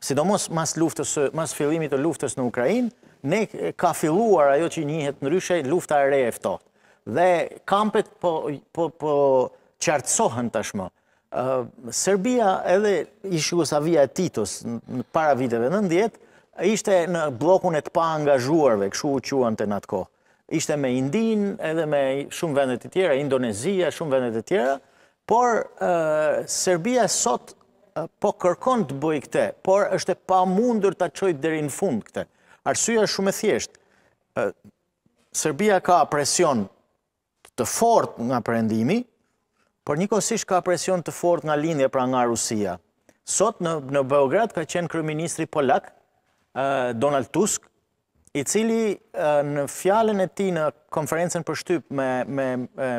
Sidomos mas luftës, mas fillimit të luftës në Ukrajinë, ne ka filluar ajo që njëhet në ryshe lufta e re e Dhe kampet po, po, po qartësohën tashmë. Serbia edhe i Shqusavija e Titus në para viteve në ishte në blokun e të pa angazhuarve, këshu u quen të natë ko. Ishte me Indin, edhe me shumë vendet e tjera, Indonezia, shumë vendet e tjera, por Serbia sot po kërkon të bëj këte, por është e pa mundur të qojtë dheri në fund këte. Arsyja është shumë e thjeshtë. Serbia ka presion të fort nga përendimi, por një ka presion të fort nga linje pra nga Rusia. Sot në Beograd ka qenë kërëministri Polak, Donald Tusk, i cili në fjallën e ti në konferencen për shtyp me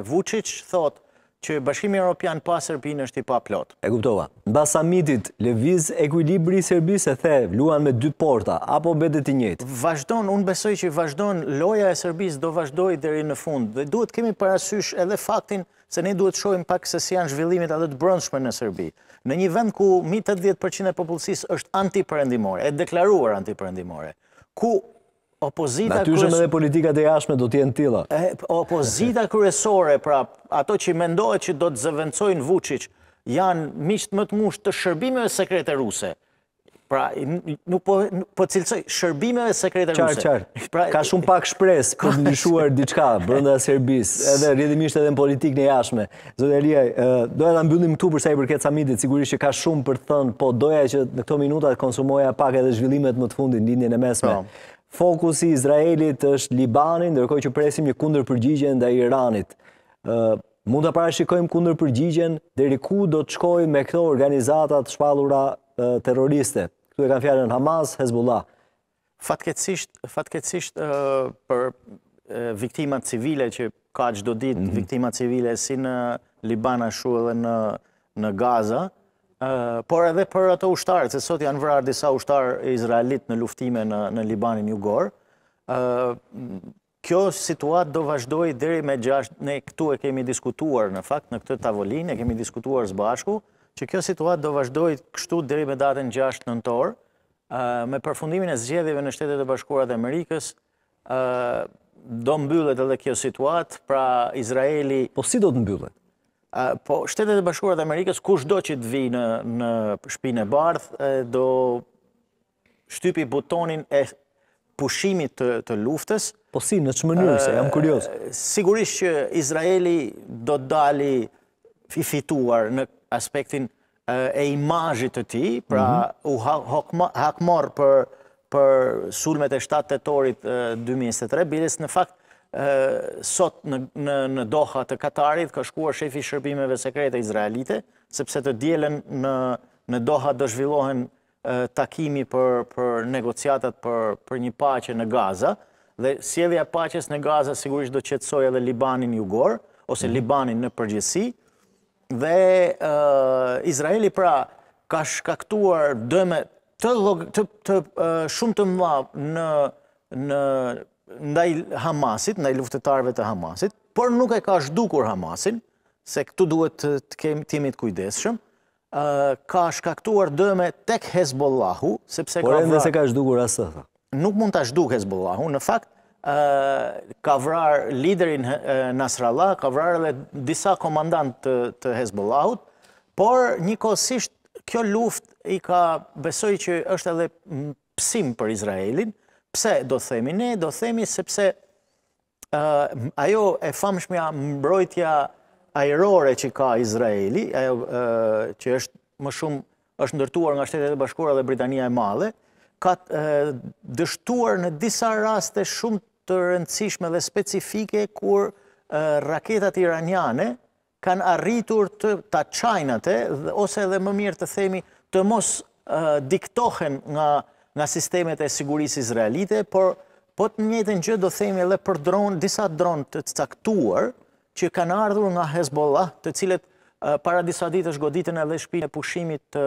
Vucic, thotë, që bashkimi Europian pa Serbin është i pa plot. E guptova, në basa mitit, leviz ekwilibri i Serbis e the, luan me dy porta, apo bedet i njëtë? Vashdon, unë besoj që vashdon, loja e Serbis do vashdoj dheri në fund, dhe duhet kemi parasysh edhe faktin se ne duhet shojmë pak se si janë zhvillimit atët brëndshme në Serbi. Në një vend ku 80% e popullësis është antiperendimore, e deklaruar antiperendimore, ku Opozita kërës... Në edhe politikat e jashme do t'jen t'ila. Opozita kërësore, pra ato që i mendojt që do të zëvëncojnë Vucic, janë mishtë më të mushtë të shërbimeve sekrete ruse. Pra, po, nuk po cilësoj, shërbimeve sekrete ruse. Qarë, qarë, pra, ka shumë pak shpresë për në nëshuar diqka, brënda Serbis, edhe rridimisht edhe në politikë në jashme. Zotë Elia, doja da mbyllim këtu përsa i përket samitit, sigurisht që ka shumë për të thënë, po doja që në këto minuta konsumoja pak edhe zhvillimet më të fundin, lindin e mesme. Po. Fokus i Izraelit është Libani, ndërkoj që presim një kunder përgjigjen dhe Iranit. Mund të parashikojmë kunder përgjigjen dhe riku do të qkoj me këto organizatat shpalura terroriste. Këtu e kanë fjarën Hamas, Hezbollah. Fatketësisht për viktimat civile që ka qdo ditë, mhm. viktimat civile si në Libana shu edhe në Gaza, Por edhe për ato ushtarët, se sot janë vrarë disa ushtarë e Izraelit në luftime në Libanin Jugor, kjo situat do vazhdoj dheri me 6, ne këtu e kemi diskutuar në fakt në këtë tavolin, e kemi diskutuar zbashku, që kjo situat do vazhdoj kështu dheri me datën 6 nëntor, me përfundimin e zgjedhjeve në shtetet e bashkurat e Amerikës, do mbyllet edhe kjo situat, pra Izraeli... Po si do të mbyllet? Po, shtetet e bashkurat e Amerikës, kush do që të vi në shpinë e bardh, do shtypi butonin e pushimit të luftës. Po si, në që mënyrë, se jam kurios. Sigurisht që Izraeli do të dali fituar në aspektin e imajit të ti, pra mhm. u hakmor për sulmet e 7 të torit 2023, bilis në fakt sot në doha të Katarit ka shkuar shefi shërbimeve sekrete Izraelite, sepse të djelen në doha të zhvillohen takimi për negociatat për një pache në Gaza, dhe sjedhja paches në Gaza sigurisht do qetsoj edhe Libanin jugor, ose mhm. Libanin në përgjësi, dhe Izraeli pra ka shkaktuar dëme të shumë të mla në ndaj Hamasit, ndaj luftetarve të Hamasit, por nuk e ka shdukur Hamasin, se këtu duhet të kemi timit kujdeshëm, ka shkaktuar dëme tek Hezbollahu, sepse ka vrar... Por e nëse ka shdukur asë, tha? Nuk mund të shduk Hezbollahu, në fakt, ka vrar liderin Nasrallah, ka vrar edhe disa komandant të Hezbollahut, por një kosisht, kjo luft i ka besoj që është edhe pësim për Izraelin, Pse do themi? Ne do themi sepse ajo e famshmja mbrojtja aerore që ka Izraeli, ajo që është më shumë është ndërtuar nga shtetet e bashkura dhe Britania e Madhe, ka dështuar në disa raste shumë të rëndësishme dhe specifike kur raketat iraniane kanë arritur të të qajnate ose edhe më mirë të themi të mos diktohen nga nga sistemet e sigurisë izraelite, por po të njëtën që do themi edhe për dronë, disa dronë të caktuar, që kanë ardhur nga Hezbollah, të cilet para disa ditë është goditën edhe shpinë e pushimit të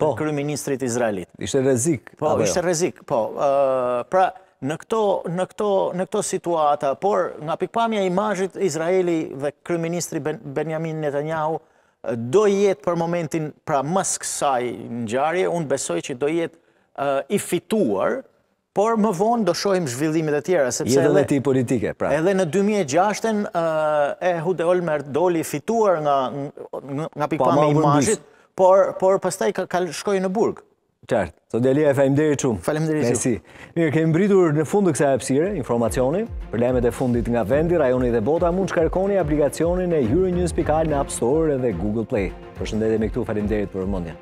po. kryministrit izraelit. Ishte rezik. Po, jo? ishte rezik, po. Pra, në këto situata, por nga pikpamja imajit Izraeli dhe kryministri Benjamin Netanyahu, do jetë për momentin, pra mësë kësaj në gjarje, unë besoj që do jetë i fituar, por më vonë do shojmë zhvillimit e tjera. I edhe dhe ti politike, pra. Edhe në 2006, e Hude Olmer doli fituar nga po, pikpame i mashit, por pëstaj ka shkoj në burg. Qartë, të delia e fajmë deri qumë. Falem deri qumë. Mirë, kemë mbritur në fund të kësa e pësire, informacioni, përlemet e fundit nga vendi, rajoni dhe bota, mund të shkarkoni aplikacionin e Euronews.com në App Store dhe Google Play. Përshëndetemi me këtu, falem deri të për mundja.